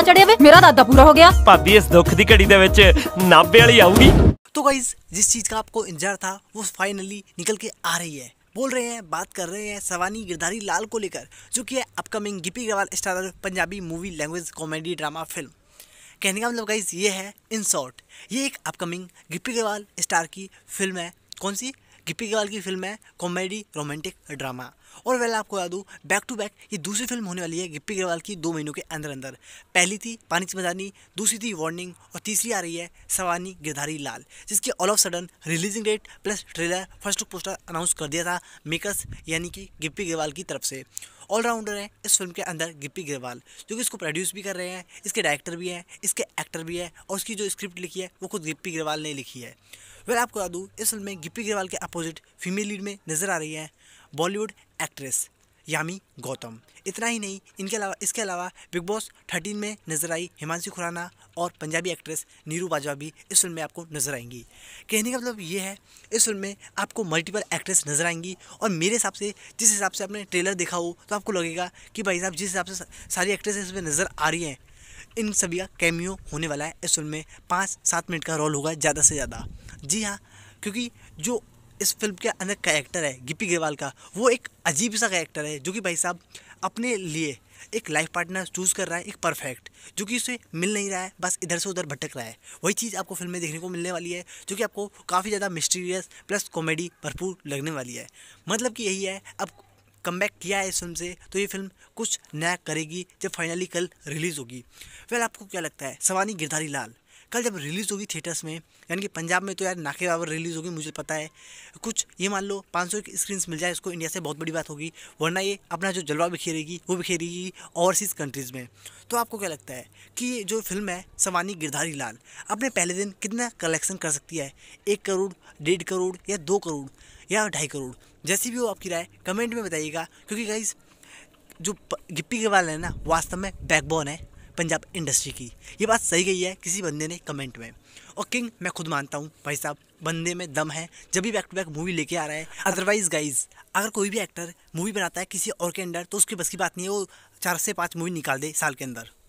ना चढ़े ਵੇ ਮੇਰਾ ਦਾਦਾ ਪੂਰਾ ਹੋ ਗਿਆ ਭਾਬੀ ਇਸ ਦੁੱਖ ਦੀ ਘੜੀ नाबे वाली आऊगी तो गाइज जिस चीज़ का आपको इंतजार था वो फाइनली निकल के आ रही है बोल रहे हैं बात कर रहे हैं सवानी गिरधारी लाल को लेकर जो कि है upcoming Gippy Grewal starrer Punjabi movie language comedy drama film कहने का मतलब गाइज ये है इन शॉर्ट ये एक अपकमिंग गिपी ग्रवाल स्टार की फिल्म है कौन सी गिप्पी गवाल की फिल्म है कॉमेडी रोमांटिक ड्रामा और वेल आपको याद दूँ बैक टू बैक ये दूसरी फिल्म होने वाली है गिप्पी ग्रेवाल की दो महीनों के अंदर अंदर पहली थी पानी मदानी दूसरी थी वार्निंग और तीसरी आ रही है सवानी गिरधारी लाल जिसकी all of sudden releasing date plus trailer first poster announce कर दिया था मेकर्स यानी कि गिप्पी ग्रेवाल की तरफ से ऑलराउंडर हैं इस फिल्म के अंदर गिप्पी गिरवाल जो कि इसको प्रोड्यूस भी कर रहे हैं इसके डायरेक्टर भी हैं इसके एक्टर भी है और उसकी जो स्क्रिप्ट लिखी है वो खुद गिप्पी गिरवाल ने लिखी है वेल आपको बता दूँ इस फिल्म में गिप्पी ग्रेवाल के अपोजिट फीमेल लीड में नज़र आ रही है बॉलीवुड एक्ट्रेस यामी गौतम इतना ही नहीं इनके अलावा इसके अलावा बिग बॉस थर्टीन में नजर आई हिमांशु खुराना और पंजाबी एक्ट्रेस नीरू बाजवा भी इस फिल्म में आपको नजर आएंगी कहने का मतलब ये है इस फिल्म में आपको मल्टीपल एक्ट्रेस नजर आएंगी और मेरे हिसाब से जिस हिसाब से आपने ट्रेलर देखा हो तो आपको लगेगा कि भाई साहब जिस हिसाब से सारी एक्ट्रेस इसमें नज़र आ रही हैं इन सभी का कैमियो होने वाला है इस फिल्म में पाँच सात मिनट का रोल होगा ज़्यादा से ज़्यादा जी हाँ क्योंकि जो इस फिल्म के अंदर कैरेक्टर है गिपी ग्रेवाल का वो एक अजीब सा कैरेक्टर है जो कि भाई साहब अपने लिए एक लाइफ पार्टनर चूज़ कर रहा है एक परफेक्ट जो कि उसे मिल नहीं रहा है बस इधर से उधर भटक रहा है वही चीज़ आपको फिल्म में देखने को मिलने वाली है जो कि आपको काफ़ी ज़्यादा मिस्टीरियस प्लस कॉमेडी भरपूर लगने वाली है मतलब कि यही है अब कम किया है इस फिल्म से तो ये फिल्म कुछ नया करेगी जब फाइनली कल रिलीज़ होगी फिर आपको क्या लगता है सवानी गिरधारी लाल कल जब रिलीज़ होगी थिएटर्स में यानी कि पंजाब में तो यार नाके बाबर रिलीज़ होगी मुझे पता है कुछ ये मान लो पाँच सौ की स्क्रीन मिल जाए इसको इंडिया से बहुत बड़ी बात होगी वरना ये अपना जो जलवा बिखेरेगी वो बिखेरेगी ओवरसीज़ कंट्रीज़ में तो आपको क्या लगता है कि जो फिल्म है सवानी गिरधारी लाल अपने पहले दिन कितना कलेक्शन कर सकती है एक करोड़ डेढ़ करोड़ या दो करोड़ या ढाई करोड़ जैसी भी हो आपकी राय कमेंट में बताइएगा क्योंकि गाइज जो गिप्पी के वाले हैं ना वास्तव में बैकबोन है पंजाब इंडस्ट्री की ये बात सही गई है किसी बंदे ने कमेंट में और किंग मैं खुद मानता हूँ भाई साहब बंदे में दम है जब भी बैक टू बैक मूवी लेके आ रहा है अदरवाइज गाइज अगर कोई भी एक्टर मूवी बनाता है किसी और के अंडर तो उसकी बस की बात नहीं है वो चार से पाँच मूवी निकाल दे साल के अंदर